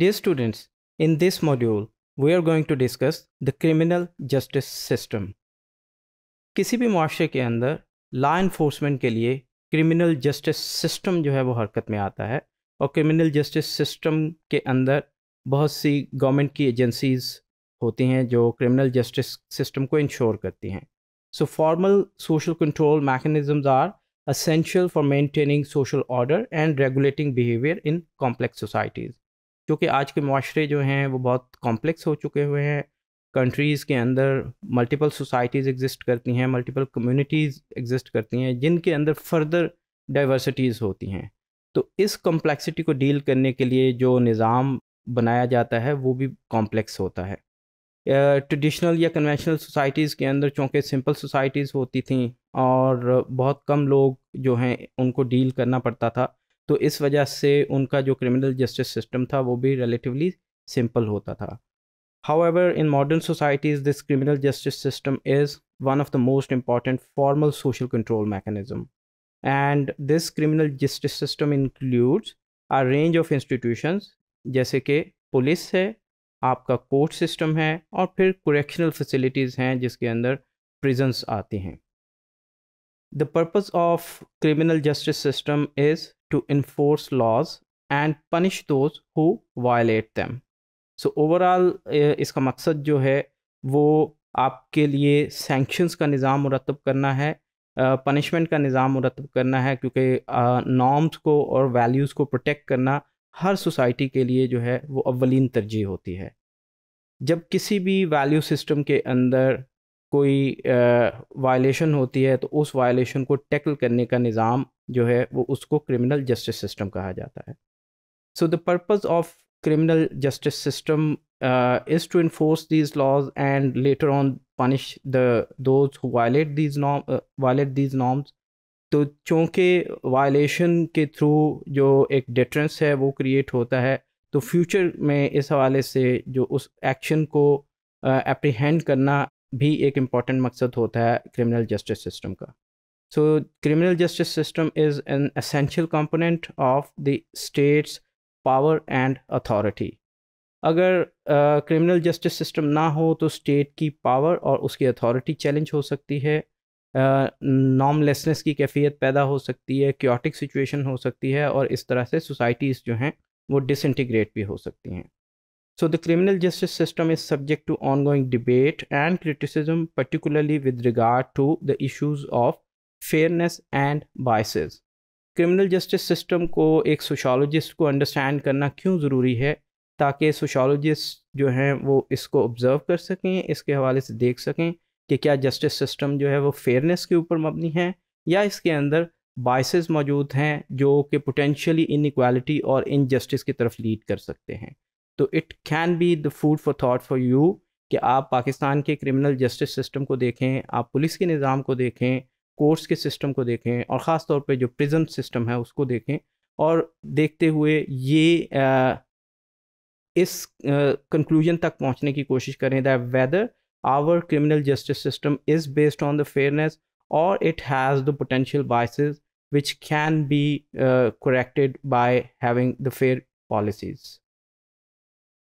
Dear students, in this module, we are going to discuss the criminal justice system. किसी भी माशरे के अंदर लॉ इन्फोर्समेंट के लिए क्रिमिनल जस्टिस सिस्टम जो है वो हरकत में आता है और क्रिमिनल जस्टिस सिस्टम के अंदर बहुत सी गवर्नमेंट की एजेंसीज होती हैं जो क्रिमिनल जस्टिस सिस्टम को इंश्योर करती हैं so formal social control mechanisms are essential for maintaining social order and regulating behavior in complex societies. क्योंकि आज के माशरे जो हैं वो बहुत कॉम्प्लेक्स हो चुके हुए हैं कंट्रीज़ के अंदर मल्टीपल सोसाइटीज़ एग्जिस्ट करती हैं मल्टीपल कम्युनिटीज़ एग्जिस्ट करती हैं जिनके अंदर फर्दर डाइवर्सिटीज़ होती हैं तो इस कम्प्लेक्सिटी को डील करने के लिए जो निज़ाम बनाया जाता है वो भी कॉम्प्लेक्स होता है ट्रेडिशनल या कन्वेंशनल सोसाइटीज़ के अंदर चूँकि सिंपल सोसाइटीज़ होती थी और बहुत कम लोग जो हैं उनको डील करना पड़ता था तो इस वजह से उनका जो क्रिमिनल जस्टिस सिस्टम था वो भी रिलेटिवली सिंपल होता था however in modern societies this criminal justice system is one of the most important formal social control mechanism and this criminal justice system includes a range of institutions जैसे कि police है आपका court system है और फिर कुरेक्शनल facilities हैं जिसके अंदर प्रिजन्स आती हैं the purpose of criminal justice system is to enforce laws and punish those who violate them. So so, overall eh, इसका मकसद जो है वो आपके लिए sanctions का निज़ाम मुरतब करना है पनिशमेंट का निज़ाम मुरतब करना है क्योंकि नॉर्म्स को और वैल्यूज़ को प्रोटेक्ट करना हर सोसाइटी के लिए जो है वो अवलिन तरजीह होती है जब किसी भी वैल्यू सिस्टम के अंदर कोई वायलेशन होती है तो उस वायलेशन को टैकल करने का निज़ाम जो है वो उसको क्रिमिनल जस्टिस सिस्टम कहा जाता है so the purpose of criminal justice system is to enforce these laws and later on punish the those who violate these नॉम वायलेट दीज नॉम्स तो चूँकि वायलेशन के थ्रू जो एक डिटरेंस है वो क्रिएट होता है तो फ्यूचर में इस हवाले से जो उस एक्शन को अप्रीहेंड uh, करना भी एक इम्पॉर्टेंट मकसद होता है क्रिमिनल जस्टिस सिस्टम का so criminal justice system is an essential component of the state's power and authority अगर क्रिमिनल जस्टिस सिस्टम ना हो तो स्टेट की पावर और उसकी अथॉरिटी चैलेंज हो सकती है नॉमलेसनेस uh, की कैफियत पैदा हो सकती है क्योटिक सिचुएशन हो सकती है और इस तरह से सोसाइटीज़ जो हैं वो डिसइंटीग्रेट भी हो सकती हैं So the criminal justice system is subject to ongoing debate and criticism, particularly with regard to the issues of fairness and biases. Criminal justice system को एक सोशोलॉजिस्ट को अंडरस्टैंड करना क्यों ज़रूरी है ताकि सोशोलॉजिस्ट जो हैं वो इसको ऑब्ज़र्व कर सकें इसके हवाले से देख सकें कि क्या जस्टिस सिस्टम जो है वो फेयरनेस के ऊपर मबनी है या इसके अंदर बाइसेस मौजूद हैं जो कि पोटेंशियली इनक्वालिटी और इनजस्टिस की तरफ लीड कर सकते हैं तो it can be the food for thought for you कि आप पाकिस्तान के क्रिमिनल जस्टिस सिस्टम को देखें आप पुलिस के निज़ाम को देखें कोर्ट्स के सिस्टम को देखें और ख़ास तौर पर जो प्रिजन सिस्टम है उसको देखें और देखते हुए ये आ, इस कंक्लूजन तक पहुंचने की कोशिश करें that whether our criminal justice system is based on the fairness और it has the potential biases which can be corrected by having the fair policies